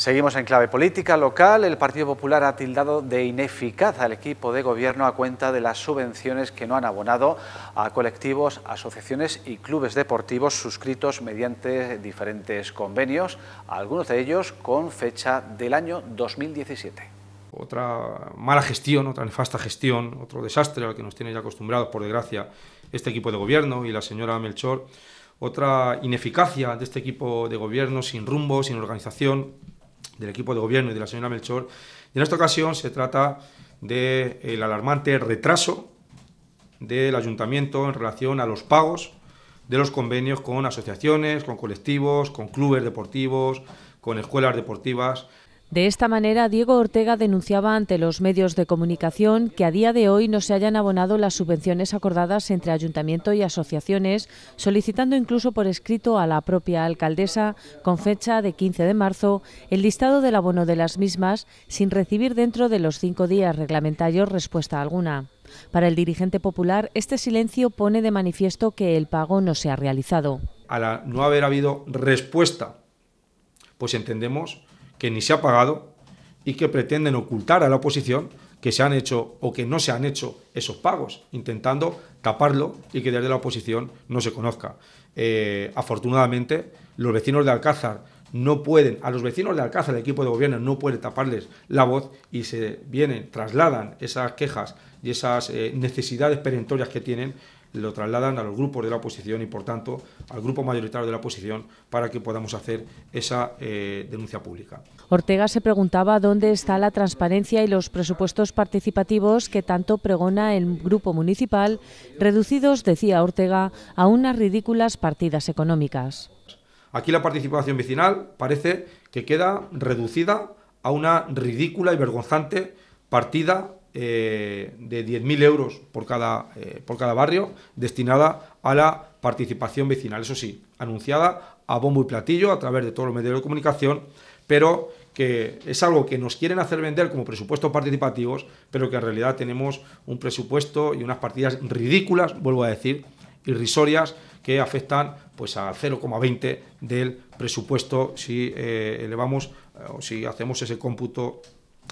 Seguimos en clave política local. El Partido Popular ha tildado de ineficaz al equipo de gobierno a cuenta de las subvenciones que no han abonado a colectivos, asociaciones y clubes deportivos suscritos mediante diferentes convenios, algunos de ellos con fecha del año 2017 otra mala gestión, otra nefasta gestión, otro desastre al que nos tiene ya acostumbrados, por desgracia, este equipo de gobierno y la señora Melchor, otra ineficacia de este equipo de gobierno sin rumbo, sin organización, del equipo de gobierno y de la señora Melchor. en esta ocasión se trata del eh, alarmante retraso del ayuntamiento en relación a los pagos de los convenios con asociaciones, con colectivos, con clubes deportivos, con escuelas deportivas de esta manera, Diego Ortega denunciaba ante los medios de comunicación que a día de hoy no se hayan abonado las subvenciones acordadas entre ayuntamiento y asociaciones, solicitando incluso por escrito a la propia alcaldesa, con fecha de 15 de marzo, el listado del abono de las mismas, sin recibir dentro de los cinco días reglamentarios respuesta alguna. Para el dirigente popular, este silencio pone de manifiesto que el pago no se ha realizado. A la no haber habido respuesta, pues entendemos que ni se ha pagado y que pretenden ocultar a la oposición que se han hecho o que no se han hecho esos pagos, intentando taparlo y que desde la oposición no se conozca. Eh, afortunadamente, los vecinos de Alcázar no pueden, a los vecinos de Alcázar, el equipo de gobierno no puede taparles la voz y se vienen, trasladan esas quejas y esas eh, necesidades perentorias que tienen lo trasladan a los grupos de la oposición y, por tanto, al grupo mayoritario de la oposición para que podamos hacer esa eh, denuncia pública. Ortega se preguntaba dónde está la transparencia y los presupuestos participativos que tanto pregona el grupo municipal, reducidos, decía Ortega, a unas ridículas partidas económicas. Aquí la participación vecinal parece que queda reducida a una ridícula y vergonzante partida eh, de 10.000 euros por cada, eh, por cada barrio destinada a la participación vecinal, eso sí, anunciada a bombo y platillo a través de todos los medios de comunicación, pero que es algo que nos quieren hacer vender como presupuestos participativos, pero que en realidad tenemos un presupuesto y unas partidas ridículas, vuelvo a decir, irrisorias, que afectan pues al 0,20 del presupuesto si eh, elevamos o si hacemos ese cómputo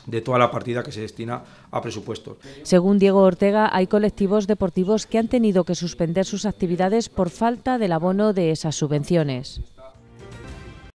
de toda la partida que se destina a presupuestos. Según Diego Ortega, hay colectivos deportivos que han tenido que suspender sus actividades por falta del abono de esas subvenciones.